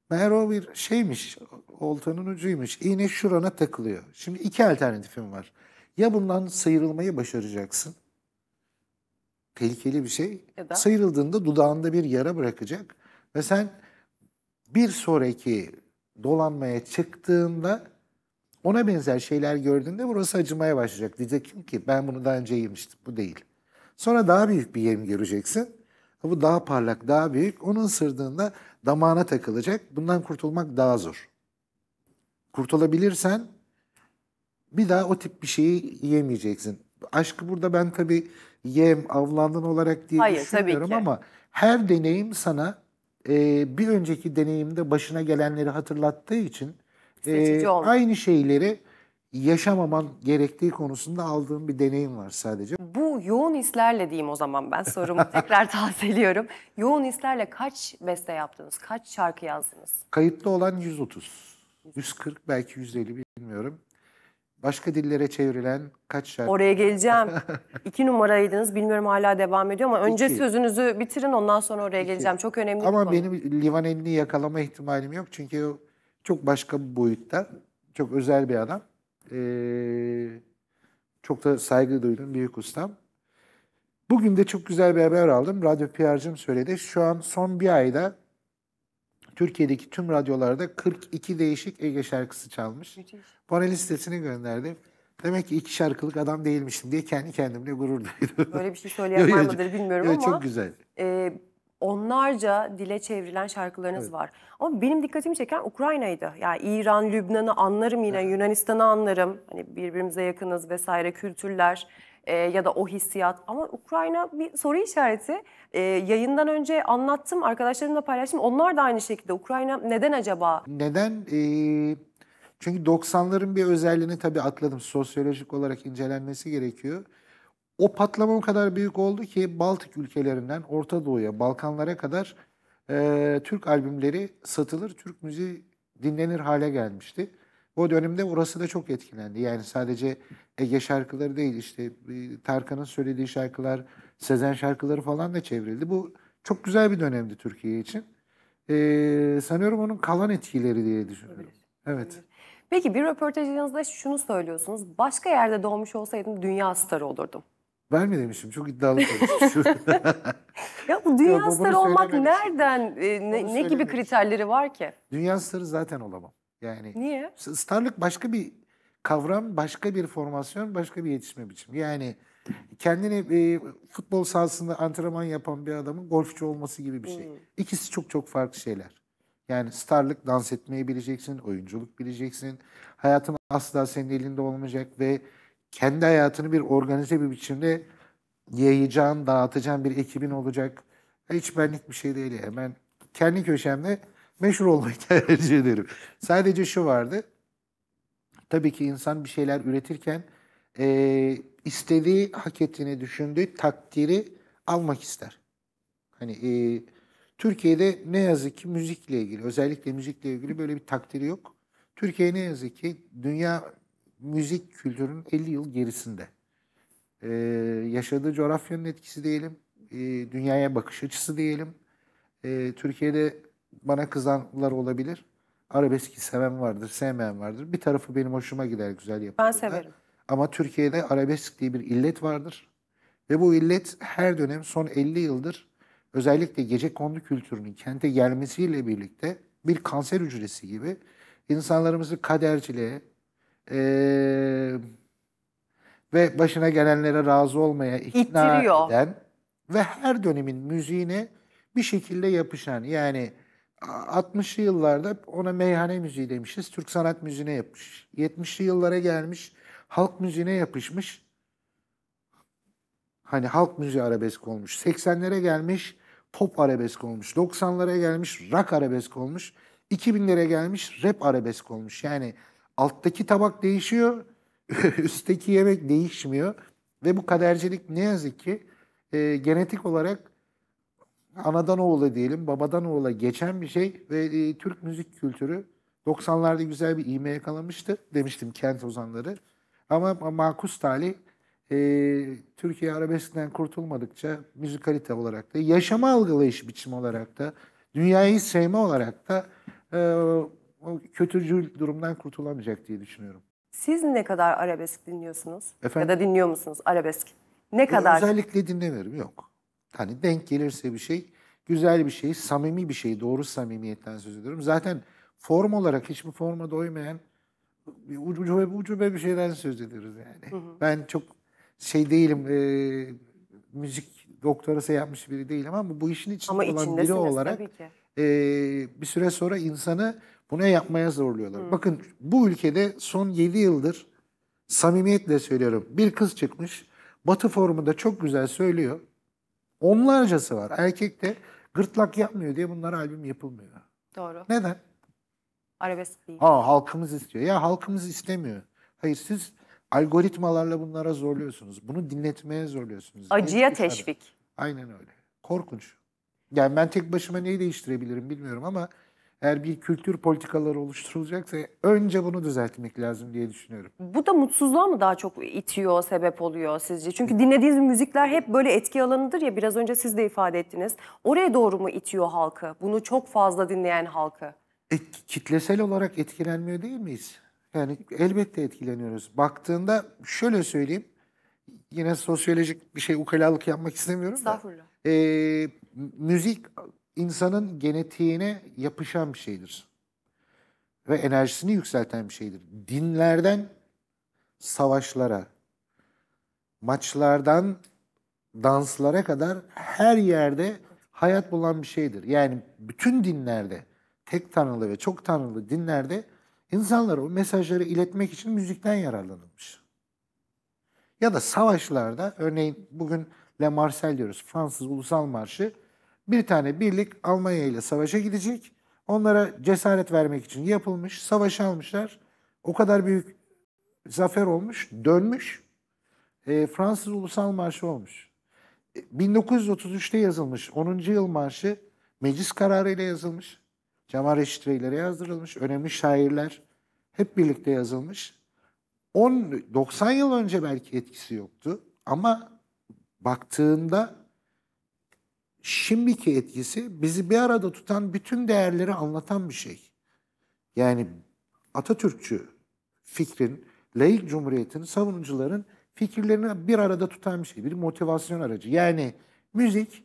Meğer o bir şeymiş, oltanın ucuymuş. İğne şurana takılıyor. Şimdi iki alternatifim var. Ya bundan sıyrılmayı başaracaksın. Tehlikeli bir şey. Ya da... Sıyrıldığında dudağında bir yara bırakacak. Ve sen bir sonraki dolanmaya çıktığında ona benzer şeyler gördüğünde burası acımaya başlayacak. Diyeceksin ki ben bunu daha önce yemiştim. Bu değil. Sonra daha büyük bir yem göreceksin. Bu daha parlak, daha büyük. Onun ısırdığında damağına takılacak. Bundan kurtulmak daha zor. Kurtulabilirsen bir daha o tip bir şeyi yemeyeceksin. Aşkı burada ben tabii yem, avlandın olarak diye Hayır, düşünmüyorum ama her deneyim sana e, bir önceki deneyimde başına gelenleri hatırlattığı için e, aynı şeyleri yaşamaman gerektiği konusunda aldığım bir deneyim var sadece. Bu yoğun hislerle diyeyim o zaman ben sorumu <laughs> tekrar tazeliyorum. Yoğun hislerle kaç beste yaptınız? Kaç şarkı yazdınız? Kayıtlı olan 130. 140 belki 150 bilmiyorum. Başka dillere çevrilen kaç şarkı? Oraya geleceğim. <laughs> İki numaraydınız bilmiyorum hala devam ediyor ama önce İki. sözünüzü bitirin ondan sonra oraya İki. geleceğim. Çok önemli Ama benim Livaneli'ni yakalama ihtimalim yok çünkü çok başka bir boyutta, çok özel bir adam. Ee, çok da saygı duydum büyük ustam. Bugün de çok güzel bir haber aldım. Radyo PR'cım söyledi. Şu an son bir ayda Türkiye'deki tüm radyolarda 42 değişik Ege şarkısı çalmış. Müthiş. Bana listesini gönderdi. Demek ki iki şarkılık adam değilmişim diye kendi kendimle gurur duydum. Böyle bir şey <laughs> söyleyen var mıdır bilmiyorum yo, ama. Çok güzel. E, onlarca dile çevrilen şarkılarınız evet. var. Ama benim dikkatimi çeken Ukrayna'ydı. Yani İran, Lübnan'ı anlarım yine, evet. Yunanistan'ı anlarım. Hani birbirimize yakınız vesaire kültürler e, ya da o hissiyat. Ama Ukrayna bir soru işareti. E, yayından önce anlattım, arkadaşlarımla paylaştım. Onlar da aynı şekilde. Ukrayna neden acaba? Neden? Ee, çünkü 90'ların bir özelliğini tabii atladım. Sosyolojik olarak incelenmesi gerekiyor. O patlama o kadar büyük oldu ki Baltık ülkelerinden Orta Doğu'ya, Balkanlara kadar e, Türk albümleri satılır, Türk müziği dinlenir hale gelmişti. O dönemde orası da çok etkilendi. Yani sadece Ege şarkıları değil işte e, Tarkan'ın söylediği şarkılar, Sezen şarkıları falan da çevrildi. Bu çok güzel bir dönemdi Türkiye için. Ee, sanıyorum onun kalan etkileri diye düşünüyorum. Evet. Peki bir röportajınızda şunu söylüyorsunuz. Başka yerde doğmuş olsaydım dünya starı olurdum. Ben mi demişim? Çok iddialı konuşmuşum. <laughs> ya bu dünya ya, starı olmak nereden, e, ne, ne gibi kriterleri var ki? Dünya starı zaten olamam. Yani Niye? Starlık başka bir kavram, başka bir formasyon, başka bir yetişme biçimi. Yani kendini e, futbol sahasında antrenman yapan bir adamın golfçi olması gibi bir şey. Hmm. İkisi çok çok farklı şeyler. Yani starlık dans etmeyi bileceksin, oyunculuk bileceksin. Hayatın asla senin elinde olmayacak ve kendi hayatını bir organize bir biçimde yayacağın, dağıtacağın bir ekibin olacak. Hiç benlik bir şey değil ya. Ben kendi köşemde meşhur olmayı <laughs> tercih ederim. Sadece şu vardı. Tabii ki insan bir şeyler üretirken e, istediği, hak ettiğini düşündüğü takdiri almak ister. Hani e, Türkiye'de ne yazık ki müzikle ilgili, özellikle müzikle ilgili böyle bir takdiri yok. Türkiye ne yazık ki dünya müzik kültürünün 50 yıl gerisinde. Ee, yaşadığı coğrafyanın etkisi diyelim, e, dünyaya bakış açısı diyelim. E, Türkiye'de bana kızanlar olabilir. Arabeski seven vardır, sevmeyen vardır. Bir tarafı benim hoşuma gider güzel yapılır. Ben severim. Ama Türkiye'de arabesk diye bir illet vardır. Ve bu illet her dönem son 50 yıldır özellikle gece kondu kültürünün kente gelmesiyle birlikte bir kanser hücresi gibi insanlarımızı kaderciliğe, e, ve başına gelenlere razı olmaya ikna İttiriyor. eden ve her dönemin müziğine bir şekilde yapışan yani 60'lı yıllarda ona meyhane müziği demişiz. Türk sanat müziğine yapış. 70'li yıllara gelmiş halk müziğine yapışmış. Hani halk müziği arabesk olmuş. 80'lere gelmiş pop arabesk olmuş. 90'lara gelmiş rock arabesk olmuş. 2000'lere gelmiş rap arabesk olmuş. Yani Alttaki tabak değişiyor, <laughs> üstteki yemek değişmiyor. Ve bu kadercilik ne yazık ki e, genetik olarak anadan oğula diyelim, babadan oğula geçen bir şey. Ve e, Türk müzik kültürü 90'larda güzel bir iğme yakalamıştı demiştim kent ozanları. Ama makus talih e, Türkiye arabeskinden kurtulmadıkça müzikalite olarak da, yaşama algılayış biçimi olarak da, dünyayı sevme olarak da e, o kötücül durumdan kurtulamayacak diye düşünüyorum. Siz ne kadar arabesk dinliyorsunuz? Efendim? Ya da dinliyor musunuz arabesk? Ne ben kadar? Özellikle dinlemiyorum yok. Hani denk gelirse bir şey, güzel bir şey, samimi bir şey, doğru samimiyetten söz ediyorum. Zaten form olarak hiçbir forma doymayan bir ucube, ucube bir şeyden söz ediyoruz yani. Hı hı. Ben çok şey değilim, e, müzik doktorası yapmış biri değilim ama bu işin içinde ama olan biri olarak e, bir süre sonra insanı bunu yapmaya zorluyorlar. Hı. Bakın bu ülkede son 7 yıldır samimiyetle söylüyorum. Bir kız çıkmış, batı formunda çok güzel söylüyor. Onlarcası var. Erkek de gırtlak yapmıyor diye bunlar albüm yapılmıyor. Doğru. Neden? Arabesk değil. Ha, halkımız istiyor. Ya halkımız istemiyor. Hayır siz algoritmalarla bunlara zorluyorsunuz. Bunu dinletmeye zorluyorsunuz. Acıya Neyse, teşvik. Aynen öyle. Korkunç. Yani ben tek başıma neyi değiştirebilirim bilmiyorum ama eğer bir kültür politikaları oluşturulacaksa önce bunu düzeltmek lazım diye düşünüyorum. Bu da mutsuzluğa mı daha çok itiyor, sebep oluyor sizce? Çünkü dinlediğiniz müzikler hep böyle etki alanıdır ya biraz önce siz de ifade ettiniz. Oraya doğru mu itiyor halkı? Bunu çok fazla dinleyen halkı. E, kitlesel olarak etkilenmiyor değil miyiz? Yani elbette etkileniyoruz. Baktığında şöyle söyleyeyim. Yine sosyolojik bir şey ukalalık yapmak istemiyorum da. Estağfurullah. E, müzik insanın genetiğine yapışan bir şeydir. Ve enerjisini yükselten bir şeydir. Dinlerden savaşlara, maçlardan danslara kadar her yerde hayat bulan bir şeydir. Yani bütün dinlerde, tek tanrılı ve çok tanrılı dinlerde insanlar o mesajları iletmek için müzikten yararlanılmış. Ya da savaşlarda, örneğin bugün Le Marcel diyoruz, Fransız Ulusal Marşı, bir tane birlik Almanya ile savaşa gidecek. Onlara cesaret vermek için yapılmış, savaşı almışlar. O kadar büyük zafer olmuş, dönmüş. E, Fransız Ulusal Marşı olmuş. 1933'te e, yazılmış 10. Yıl Marşı meclis kararıyla yazılmış. Cemal Reşit Reylere yazdırılmış. Önemli şairler hep birlikte yazılmış. 10, 90 yıl önce belki etkisi yoktu ama baktığında şimdiki etkisi bizi bir arada tutan bütün değerleri anlatan bir şey. Yani Atatürkçü fikrin, laik cumhuriyetin, savunucuların fikirlerini bir arada tutan bir şey. Bir motivasyon aracı. Yani müzik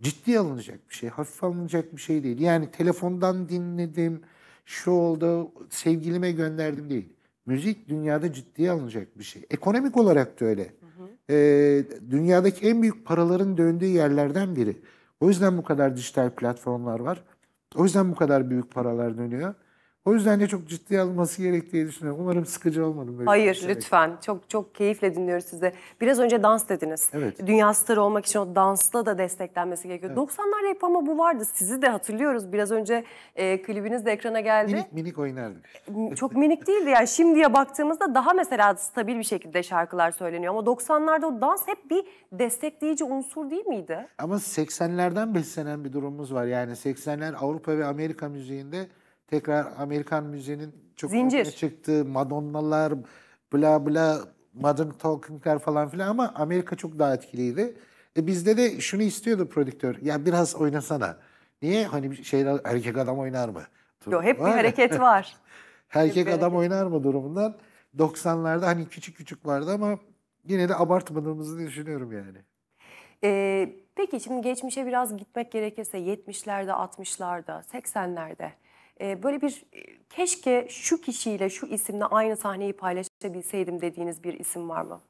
ciddi alınacak bir şey, hafif alınacak bir şey değil. Yani telefondan dinledim, şu oldu, sevgilime gönderdim değil. Müzik dünyada ciddiye alınacak bir şey. Ekonomik olarak da öyle. Hı hı. E, ee, dünyadaki en büyük paraların döndüğü yerlerden biri. O yüzden bu kadar dijital platformlar var. O yüzden bu kadar büyük paralar dönüyor. O yüzden de çok ciddiye alınması gerektiği düşünüyorum. Umarım sıkıcı olmadım böyle. Hayır şey. lütfen. Çok çok keyifle dinliyoruz sizi. Biraz önce dans dediniz. Evet. Dünya starı olmak için o dansla da desteklenmesi gerekiyor. Evet. 90'lar hep ama bu vardı. Sizi de hatırlıyoruz. Biraz önce e, klibiniz de ekrana geldi. Minik minik oynardık. Çok minik değildi. Yani şimdiye baktığımızda daha mesela stabil bir şekilde şarkılar söyleniyor. Ama 90'larda o dans hep bir destekleyici unsur değil miydi? Ama 80'lerden beslenen bir durumumuz var. Yani 80'ler Avrupa ve Amerika müziğinde tekrar Amerikan müziğinin çok Zincir. çıktığı Madonnalar, bla bla Modern Talking'ler falan filan ama Amerika çok daha etkiliydi. E bizde de şunu istiyordu prodüktör. Ya biraz oynasana. Niye? Hani şey erkek adam oynar mı? Yo, hep var bir hareket <laughs> var. erkek adam oynar mı durumundan. 90'larda hani küçük küçük vardı ama yine de abartmadığımızı düşünüyorum yani. Ee, peki şimdi geçmişe biraz gitmek gerekirse 70'lerde, 60'larda, 80'lerde e, böyle bir e, keşke şu kişiyle şu isimle aynı sahneyi paylaşabilseydim dediğiniz bir isim var mı?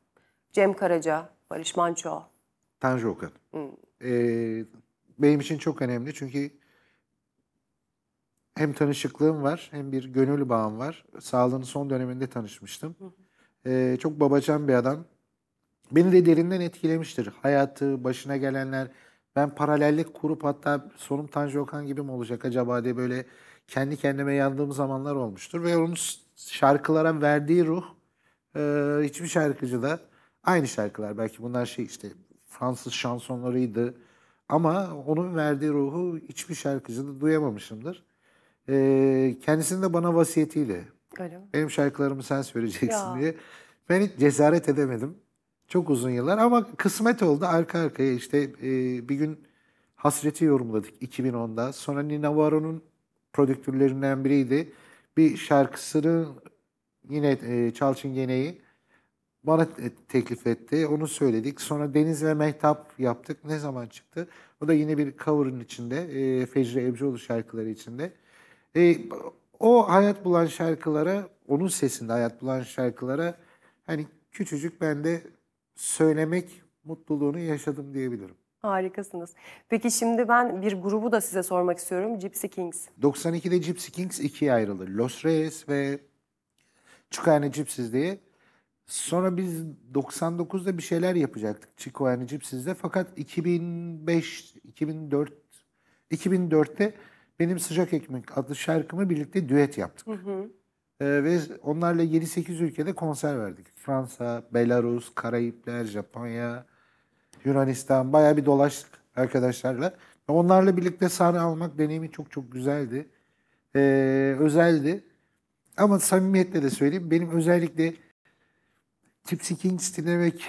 Cem Karaca, Barış Manço. Tanju Okan. Hmm. Ee, benim için çok önemli çünkü hem tanışıklığım var hem bir gönül bağım var. Sağlığın son döneminde tanışmıştım. Ee, çok babacan bir adam. Beni de derinden etkilemiştir. Hayatı, başına gelenler. Ben paralellik kurup hatta sonum Tanju Okan gibi mi olacak acaba diye böyle kendi kendime yandığım zamanlar olmuştur. Ve onun şarkılara verdiği ruh e, hiçbir şarkıcıda aynı şarkılar. Belki bunlar şey işte Fransız şansonlarıydı. Ama onun verdiği ruhu hiçbir şarkıcıda duyamamışımdır. E, kendisinin de bana vasiyetiyle. Öyle mi? Benim şarkılarımı sen söyleyeceksin ya. diye. Ben hiç cesaret edemedim. Çok uzun yıllar ama kısmet oldu arka arkaya işte e, bir gün Hasreti yorumladık 2010'da. Sonra Nina Varo'nun prodüktörlerinden biriydi. Bir şarkısını yine e, Çalçın Gene'yi bana e, teklif etti. Onu söyledik. Sonra Deniz ve Mehtap yaptık. Ne zaman çıktı? O da yine bir cover'ın içinde. E, Fecri Ebcioğlu şarkıları içinde. E, o hayat bulan şarkılara, onun sesinde hayat bulan şarkılara hani küçücük ben de söylemek mutluluğunu yaşadım diyebilirim. Harikasınız. Peki şimdi ben bir grubu da size sormak istiyorum. Gypsy Kings. 92'de Gypsy Kings ikiye ayrılır. Los Reyes ve Chicane Gypsies diye. Sonra biz 99'da bir şeyler yapacaktık Chicane Gypsies'de. Fakat 2005, 2004, 2004'te benim Sıcak Ekmek adlı şarkımı birlikte düet yaptık. Hı hı. Ee, ve onlarla 7-8 ülkede konser verdik. Fransa, Belarus, Karayipler, Japonya, Yunanistan. Baya bir dolaştık arkadaşlarla. Onlarla birlikte sahne almak deneyimi çok çok güzeldi. Ee, özeldi. Ama samimiyetle de söyleyeyim. Benim özellikle Tipsy Kings dinlemek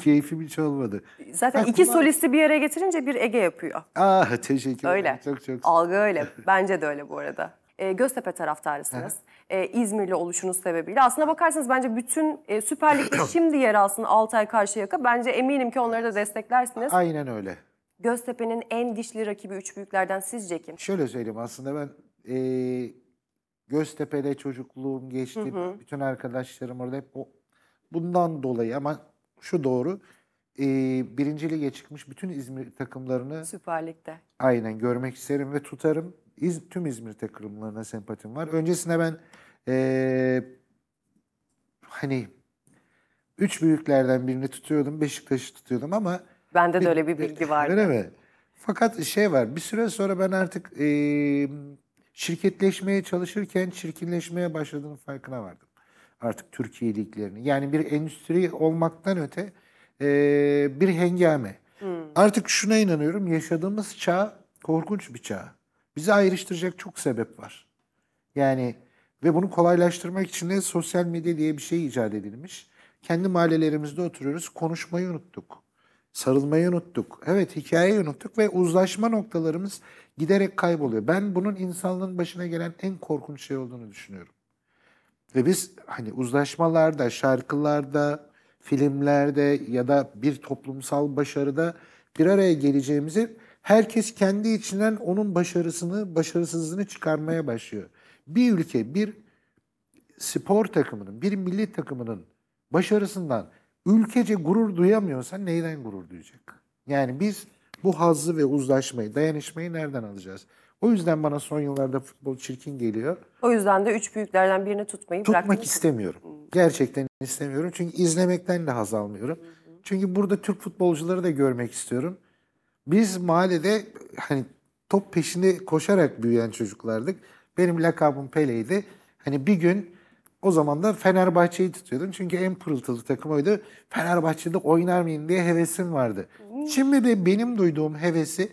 <laughs> keyfim hiç olmadı. Zaten Aklıma... iki solisti bir araya getirince bir Ege yapıyor. Ah teşekkür ederim. Öyle. Çok çok. Algı öyle. Bence de öyle bu arada e, Göztepe taraftarısınız. E, İzmirli oluşunuz sebebiyle. Aslına bakarsanız bence bütün e, Süper Lig'de <clears throat> şimdi yer alsın Altay Karşıyaka. Bence eminim ki onları da desteklersiniz. Aynen öyle. Göztepe'nin en dişli rakibi üç büyüklerden sizce kim? Şöyle söyleyeyim aslında ben e, Göztepe'de çocukluğum geçti. Hı hı. Bütün arkadaşlarım orada hep o, bundan dolayı ama şu doğru e, birinci lige çıkmış bütün İzmir takımlarını Süper Lig'de. Aynen görmek isterim ve tutarım. İz, tüm İzmir takımlarına sempatim var. Öncesinde ben ee, hani üç büyüklerden birini tutuyordum. Beşiktaş'ı tutuyordum ama... Bende de öyle bir bilgi vardı. Öyle mi? Fakat şey var bir süre sonra ben artık e, şirketleşmeye çalışırken çirkinleşmeye başladığının farkına vardım. Artık Türkiye liglerini. Yani bir endüstri olmaktan öte e, bir hengame. Hmm. Artık şuna inanıyorum yaşadığımız çağ korkunç bir çağ. Bizi ayrıştıracak çok sebep var. Yani ve bunu kolaylaştırmak için de sosyal medya diye bir şey icat edilmiş. Kendi mahallelerimizde oturuyoruz, konuşmayı unuttuk. Sarılmayı unuttuk. Evet hikayeyi unuttuk ve uzlaşma noktalarımız giderek kayboluyor. Ben bunun insanlığın başına gelen en korkunç şey olduğunu düşünüyorum. Ve biz hani uzlaşmalarda, şarkılarda, filmlerde ya da bir toplumsal başarıda bir araya geleceğimizi herkes kendi içinden onun başarısını, başarısızlığını çıkarmaya başlıyor. Bir ülke, bir spor takımının, bir milli takımının başarısından ülkece gurur duyamıyorsa neyden gurur duyacak? Yani biz bu hazzı ve uzlaşmayı, dayanışmayı nereden alacağız? O yüzden bana son yıllarda futbol çirkin geliyor. O yüzden de üç büyüklerden birini tutmayı Tutmak istemiyorum. Gerçekten istemiyorum. Çünkü izlemekten de haz almıyorum. Çünkü burada Türk futbolcuları da görmek istiyorum. Biz mahallede hani top peşinde koşarak büyüyen çocuklardık. Benim lakabım Pele'ydi. Hani bir gün o zaman da Fenerbahçe'yi tutuyordum. Çünkü en pırıltılı takım oydu. Fenerbahçe'de oynar mıyım diye hevesim vardı. Şimdi de benim duyduğum hevesi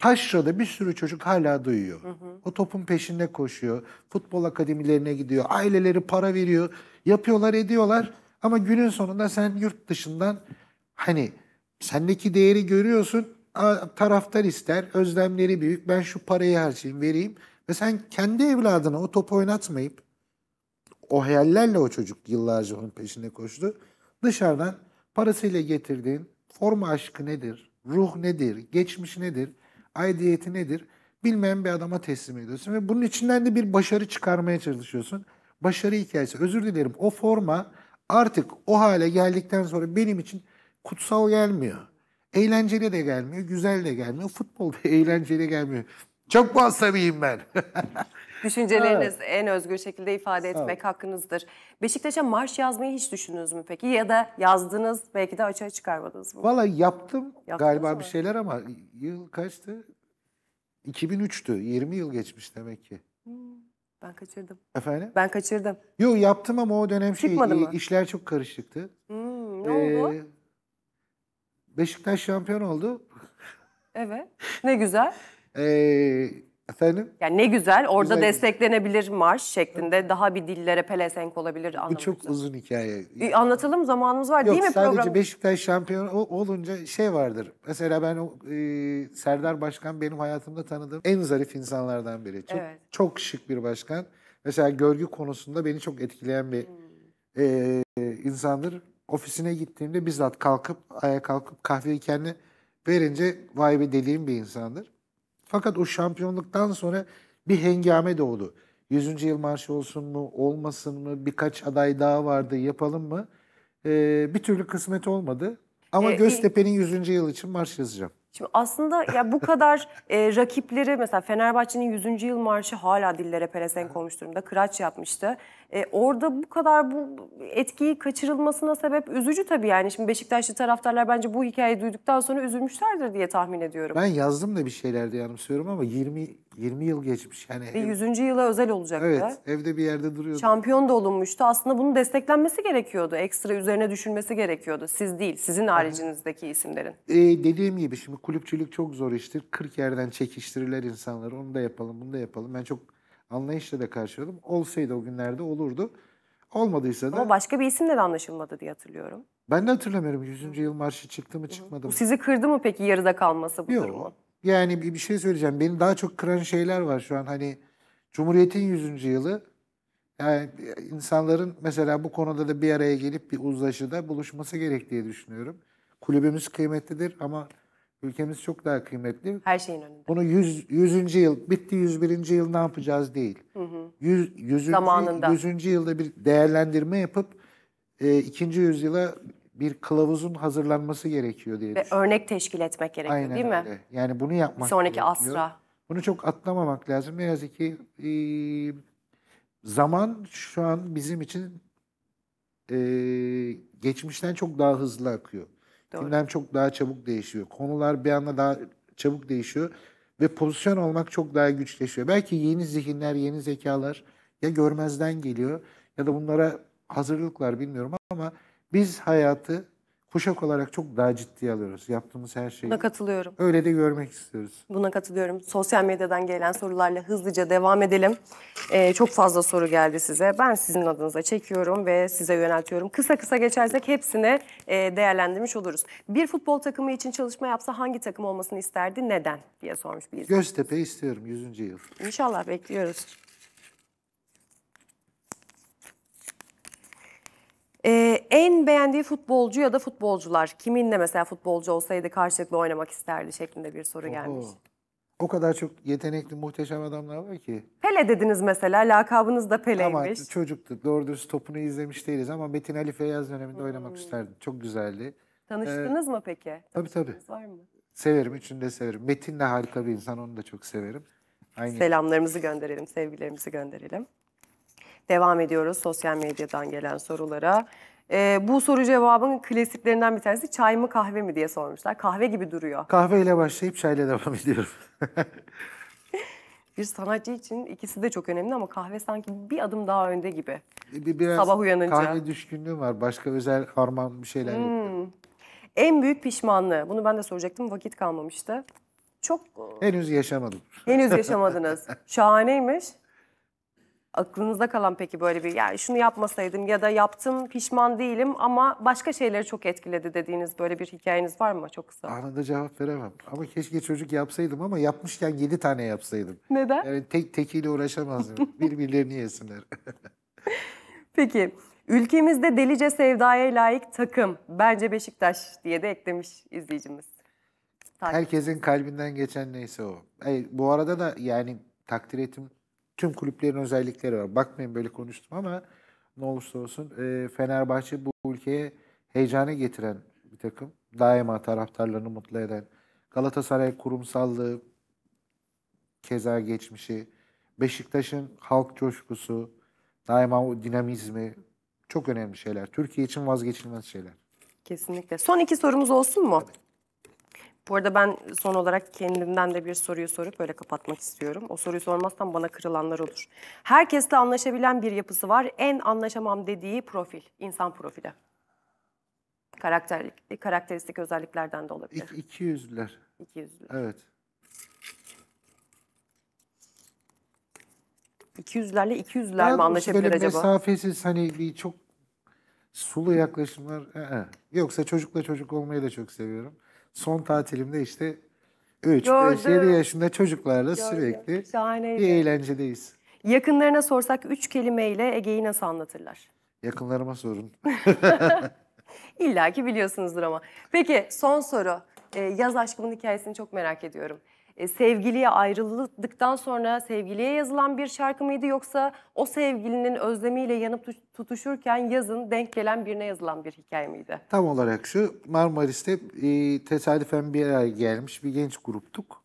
Taşra'da bir sürü çocuk hala duyuyor. Hı hı. O topun peşinde koşuyor. Futbol akademilerine gidiyor. Aileleri para veriyor. Yapıyorlar ediyorlar. Ama günün sonunda sen yurt dışından hani sendeki değeri görüyorsun taraftar ister, özlemleri büyük, ben şu parayı harcayayım, vereyim. Ve sen kendi evladına o topu oynatmayıp o hayallerle o çocuk yıllarca onun peşinde koştu. Dışarıdan parasıyla getirdiğin forma aşkı nedir, ruh nedir, geçmiş nedir, aidiyeti nedir bilmeyen bir adama teslim ediyorsun. Ve bunun içinden de bir başarı çıkarmaya çalışıyorsun. Başarı hikayesi. Özür dilerim o forma artık o hale geldikten sonra benim için kutsal gelmiyor. Eğlenceli de gelmiyor, güzel de gelmiyor. Futbol da <laughs> eğlenceli gelmiyor. Çok muhasebeyim ben. <laughs> Düşünceleriniz evet. en özgür şekilde ifade etmek hakkınızdır. Beşiktaş'a marş yazmayı hiç düşündünüz mü peki? Ya da yazdınız belki de açığa çıkarmadınız mı? Valla yaptım Yaptınız galiba mı? bir şeyler ama yıl kaçtı? 2003'tü. 20 yıl geçmiş demek ki. Hmm, ben kaçırdım. Efendim? Ben kaçırdım. Yok yaptım ama o dönem şey, mı? işler çok karışıktı. Hmm, ne ee, oldu? Beşiktaş şampiyon oldu. Evet. Ne güzel. Ee, efendim? Yani ne güzel. Orada güzel. desteklenebilir marş şeklinde daha bir dillere pelesenk olabilir anlamında. Bu çok uzun hikaye. Ee, anlatalım zamanımız var Yok, değil mi program? Yok sadece Beşiktaş şampiyon olunca şey vardır. Mesela ben e, Serdar Başkan benim hayatımda tanıdığım en zarif insanlardan biri. Çok, evet. çok şık bir başkan. Mesela görgü konusunda beni çok etkileyen bir hmm. e, insandır ofisine gittiğimde bizzat kalkıp ayağa kalkıp kahveyi kendi verince vay be dediğim bir insandır. Fakat o şampiyonluktan sonra bir hengame doğdu. Yüzüncü yıl marşı olsun mu, olmasın mı, birkaç aday daha vardı yapalım mı? Ee, bir türlü kısmet olmadı. Ama ee, Göztepe'nin yüzüncü yıl için marş yazacağım. Şimdi aslında ya bu kadar e, rakipleri mesela Fenerbahçe'nin 100. yıl marşı hala dillere pelesenk olmuş durumda. Kıraç yapmıştı. E, orada bu kadar bu etkiyi kaçırılmasına sebep üzücü tabii yani. Şimdi Beşiktaşlı taraftarlar bence bu hikayeyi duyduktan sonra üzülmüşlerdir diye tahmin ediyorum. Ben yazdım da bir şeyler diye anımsıyorum ama 20 20 yıl geçmiş yani. Bir 100. yıla özel olacaktı. Evet, evde bir yerde duruyordu. Şampiyon da olunmuştu. Aslında bunun desteklenmesi gerekiyordu. Ekstra üzerine düşünmesi gerekiyordu. Siz değil, sizin haricinizdeki isimlerin. Ee, dediğim gibi şimdi kulüpçülük çok zor iştir. 40 yerden çekiştirirler insanları. Onu da yapalım, bunu da yapalım. Ben çok anlayışla da karşıladım. Olsaydı o günlerde olurdu. Olmadıysa da... Ama başka bir isimle de anlaşılmadı diye hatırlıyorum. Ben de hatırlamıyorum Yüzüncü yıl marşı çıktı mı çıkmadı mı. Bu sizi kırdı mı peki yarıda kalması bu Yok. durumu? Yani bir şey söyleyeceğim. Beni daha çok kıran şeyler var şu an. Hani Cumhuriyet'in yüzüncü yılı yani insanların mesela bu konuda da bir araya gelip bir uzlaşıda buluşması gerektiği düşünüyorum. Kulübümüz kıymetlidir ama Ülkemiz çok daha kıymetli. Her şeyin önünde. Bunu 100. 100. yıl, bitti 101. yıl ne yapacağız değil. Hı hı. 100, 100. yılda bir değerlendirme yapıp e, ikinci yüzyıla bir kılavuzun hazırlanması gerekiyor diye Ve örnek teşkil etmek gerekiyor Aynen değil mi? Yani bunu yapmak Sonraki gerekiyor. asra. Bunu çok atlamamak lazım. Ne yazık ki e, zaman şu an bizim için e, geçmişten çok daha hızlı akıyor. Doğru. Gündem çok daha çabuk değişiyor. Konular bir anda daha çabuk değişiyor ve pozisyon almak çok daha güçleşiyor. Belki yeni zihinler, yeni zekalar ya görmezden geliyor ya da bunlara hazırlıklar bilmiyorum ama biz hayatı kuşak olarak çok daha ciddiye alıyoruz yaptığımız her şeyi. Buna katılıyorum. Öyle de görmek istiyoruz. Buna katılıyorum. Sosyal medyadan gelen sorularla hızlıca devam edelim. Ee, çok fazla soru geldi size. Ben sizin adınıza çekiyorum ve size yöneltiyorum. Kısa kısa geçersek hepsini e, değerlendirmiş oluruz. Bir futbol takımı için çalışma yapsa hangi takım olmasını isterdi, neden diye sormuş bir izleyicimiz. Göztepe istiyorum 100. yıl. İnşallah bekliyoruz. Ee, en beğendiği futbolcu ya da futbolcular kiminle mesela futbolcu olsaydı karşılıklı oynamak isterdi şeklinde bir soru gelmiş. O kadar çok yetenekli, muhteşem adamlar var ki. Pele dediniz mesela, lakabınız da Pele'ymiş. Ama çocuktuk, doğru dürüst topunu izlemiş değiliz ama Metin Ali Feyyaz döneminde hmm. oynamak isterdim. Çok güzeldi. Tanıştınız ee, mı peki? Tabii tabii. Var mı? Severim, üçünü de severim. Metin de harika bir insan, onu da çok severim. Aynı. Selamlarımızı gönderelim, sevgilerimizi gönderelim. Devam ediyoruz sosyal medyadan gelen sorulara. Ee, bu soru cevabının klasiklerinden bir tanesi çay mı kahve mi diye sormuşlar. Kahve gibi duruyor. Kahveyle başlayıp çayla devam ediyorum. <laughs> bir sanatçı için ikisi de çok önemli ama kahve sanki bir adım daha önde gibi. Bir, biraz Sabah uyanınca. kahve düşkünlüğüm var. Başka özel harman bir şeyler hmm. En büyük pişmanlığı. Bunu ben de soracaktım. Vakit kalmamıştı. Çok... Henüz yaşamadım. Henüz yaşamadınız. <laughs> Şahaneymiş. Aklınızda kalan peki böyle bir yani şunu yapmasaydım ya da yaptım pişman değilim ama başka şeyleri çok etkiledi dediğiniz böyle bir hikayeniz var mı çok kısa? Anında cevap veremem ama keşke çocuk yapsaydım ama yapmışken yedi tane yapsaydım. Neden? Yani tek tekiyle uğraşamazdım <laughs> birbirlerini yesinler. <laughs> peki ülkemizde delice sevdaya layık takım bence Beşiktaş diye de eklemiş izleyicimiz. Takip Herkesin kalbinden geçen neyse o. Ay, bu arada da yani takdir ettim tüm kulüplerin özellikleri var. Bakmayın böyle konuştum ama ne olursa olsun e, Fenerbahçe bu ülkeye heyecanı getiren bir takım. Daima taraftarlarını mutlu eden. Galatasaray kurumsallığı, keza geçmişi, Beşiktaş'ın halk coşkusu, daima o dinamizmi çok önemli şeyler. Türkiye için vazgeçilmez şeyler. Kesinlikle. Son iki sorumuz olsun mu? Tabii. Bu arada ben son olarak kendimden de bir soruyu sorup böyle kapatmak istiyorum. O soruyu sormazsam bana kırılanlar olur. Herkesle anlaşabilen bir yapısı var. En anlaşamam dediği profil, insan profili. Karakter, karakteristik özelliklerden de olabilir. İki, iki yüzlüler. İki yüzlüler. Evet. İki yüzlerle iki yüzler mi anlaşabilir böyle acaba? Mesafesiz hani bir çok sulu yaklaşımlar. Ee, yoksa çocukla çocuk olmayı da çok seviyorum son tatilimde işte 3, 5, 7 yaşında çocuklarla Gördüm. sürekli Şahaneydi. bir eğlencedeyiz. Yakınlarına sorsak 3 kelimeyle Ege'yi nasıl anlatırlar? Yakınlarıma sorun. <laughs> İlla ki biliyorsunuzdur ama. Peki son soru. Ee, yaz aşkımın hikayesini çok merak ediyorum. E, sevgiliye ayrıldıktan sonra sevgiliye yazılan bir şarkı mıydı yoksa o sevgilinin özlemiyle yanıp tutuşurken yazın denk gelen birine yazılan bir hikaye miydi? Tam olarak şu Marmaris'te e, tesadüfen bir araya gelmiş bir genç gruptuk.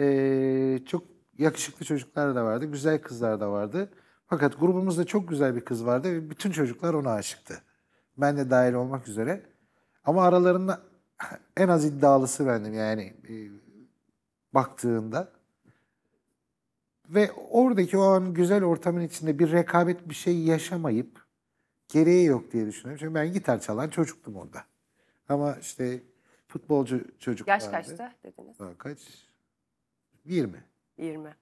E, çok yakışıklı çocuklar da vardı, güzel kızlar da vardı. Fakat grubumuzda çok güzel bir kız vardı ve bütün çocuklar ona aşıktı. Ben de dahil olmak üzere. Ama aralarında <laughs> en az iddialısı bendim yani. E, baktığında ve oradaki o an güzel ortamın içinde bir rekabet bir şey yaşamayıp gereği yok diye düşünüyorum. Çünkü ben gitar çalan çocuktum orada. Ama işte futbolcu çocuk Yaş vardı. kaçta dediniz? Daha kaç? 20. 20.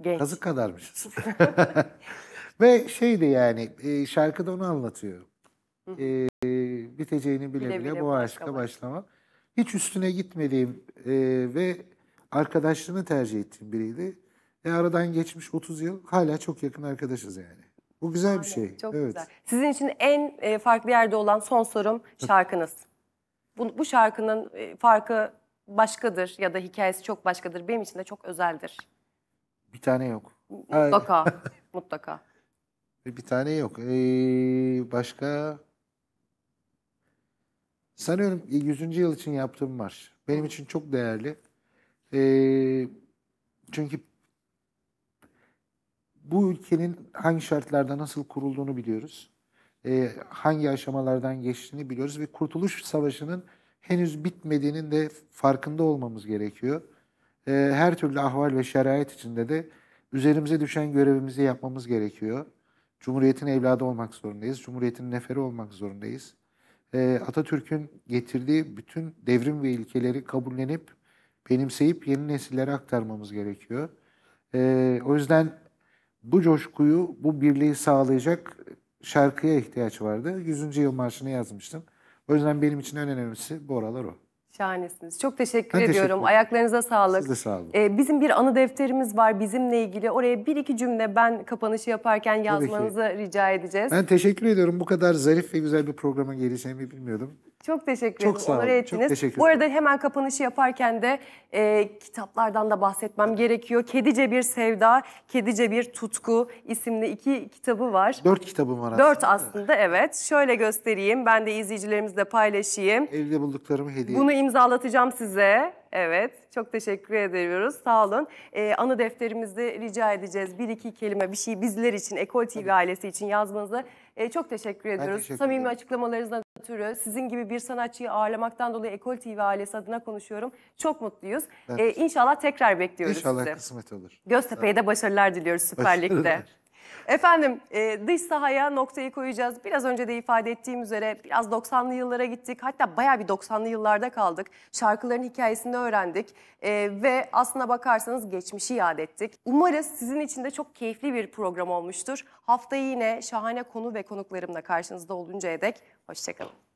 Genç. Kazık kadarmışız. <laughs> <laughs> Ve şeydi yani e, şarkıda onu anlatıyor. ee, biteceğini bile bile, bile, bu aşka başlama. Hiç üstüne gitmediğim e, ve arkadaşlığını tercih ettiğim biriydi. E aradan geçmiş 30 yıl hala çok yakın arkadaşız yani. Bu güzel bir şey. Çok evet. güzel. Sizin için en e, farklı yerde olan son sorum şarkınız. Bu, bu şarkının e, farkı başkadır ya da hikayesi çok başkadır. Benim için de çok özeldir. Bir tane yok. Mutlaka. <laughs> mutlaka. E, bir tane yok. Ee, başka? Sanıyorum 100. yıl için yaptığım var. Benim için çok değerli. Ee, çünkü bu ülkenin hangi şartlarda nasıl kurulduğunu biliyoruz. E, hangi aşamalardan geçtiğini biliyoruz ve Kurtuluş Savaşı'nın henüz bitmediğinin de farkında olmamız gerekiyor. E, her türlü ahval ve şerayet içinde de üzerimize düşen görevimizi yapmamız gerekiyor. Cumhuriyetin evladı olmak zorundayız. Cumhuriyetin neferi olmak zorundayız. E, Atatürk'ün getirdiği bütün devrim ve ilkeleri kabullenip benimseyip yeni nesillere aktarmamız gerekiyor. E, o yüzden bu coşkuyu, bu birliği sağlayacak şarkıya ihtiyaç vardı. 100. Yıl Marşı'nı yazmıştım. O yüzden benim için en önemlisi bu aralar o. Şahanesiniz. Çok teşekkür ben ediyorum. Teşekkür Ayaklarınıza sağlık. Siz de sağ olun. Ee, bizim bir anı defterimiz var bizimle ilgili. Oraya bir iki cümle ben kapanışı yaparken yazmanızı rica edeceğiz. Ben teşekkür ediyorum. Bu kadar zarif ve güzel bir programa geleceğimi bilmiyordum. Çok teşekkür ederim. Çok sağ olun. Çok teşekkür Bu arada hemen kapanışı yaparken de e, kitaplardan da bahsetmem gerekiyor. Kedice Bir Sevda, Kedice Bir Tutku isimli iki kitabı var. Dört kitabım var aslında. Dört aslında evet. Şöyle göstereyim. Ben de izleyicilerimizle paylaşayım. Evde bulduklarımı hediye. Bunu imzalatacağım size. Evet, çok teşekkür ediyoruz. Sağ olun. Ee, anı defterimizde rica edeceğiz. Bir iki kelime bir şey bizler için, Ekol TV ailesi için yazmanızı e, çok teşekkür ediyoruz. Teşekkür Samimi ederim. açıklamalarınızdan ötürü sizin gibi bir sanatçıyı ağırlamaktan dolayı Ekol TV ailesi adına konuşuyorum. Çok mutluyuz. Evet. E, ee, inşallah tekrar bekliyoruz İnşallah sizi. kısmet olur. Göztepe'ye de başarılar diliyoruz Süper Lig'de. Efendim e, dış sahaya noktayı koyacağız. Biraz önce de ifade ettiğim üzere biraz 90'lı yıllara gittik. Hatta bayağı bir 90'lı yıllarda kaldık. Şarkıların hikayesini öğrendik e, ve aslına bakarsanız geçmişi yad ettik. Umarız sizin için de çok keyifli bir program olmuştur. Haftayı yine şahane konu ve konuklarımla karşınızda oluncaya dek hoşçakalın.